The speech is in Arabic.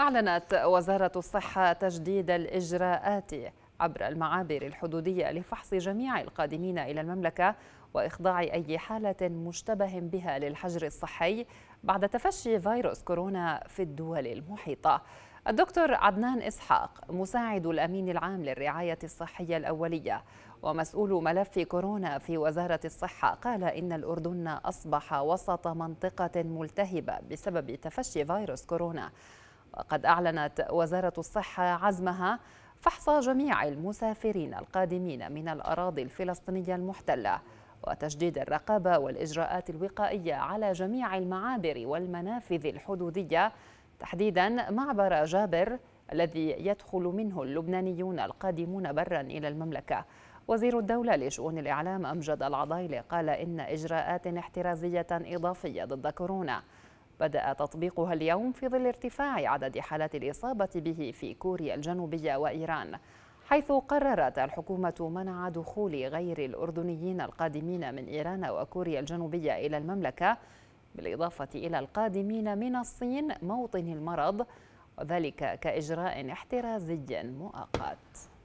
أعلنت وزارة الصحة تجديد الإجراءات عبر المعابر الحدودية لفحص جميع القادمين إلى المملكة وإخضاع أي حالة مشتبه بها للحجر الصحي بعد تفشي فيروس كورونا في الدول المحيطة الدكتور عدنان إسحاق مساعد الأمين العام للرعاية الصحية الأولية ومسؤول ملف كورونا في وزارة الصحة قال إن الأردن أصبح وسط منطقة ملتهبة بسبب تفشي فيروس كورونا وقد أعلنت وزارة الصحة عزمها فحص جميع المسافرين القادمين من الأراضي الفلسطينية المحتلة وتشديد الرقابة والإجراءات الوقائية على جميع المعابر والمنافذ الحدودية تحديدا معبر جابر الذي يدخل منه اللبنانيون القادمون برا إلى المملكة وزير الدولة لشؤون الإعلام أمجد العضايلي قال إن إجراءات احترازية إضافية ضد كورونا بدأ تطبيقها اليوم في ظل ارتفاع عدد حالات الإصابة به في كوريا الجنوبية وإيران حيث قررت الحكومة منع دخول غير الأردنيين القادمين من إيران وكوريا الجنوبية إلى المملكة بالإضافة إلى القادمين من الصين موطن المرض وذلك كإجراء احترازي مؤقت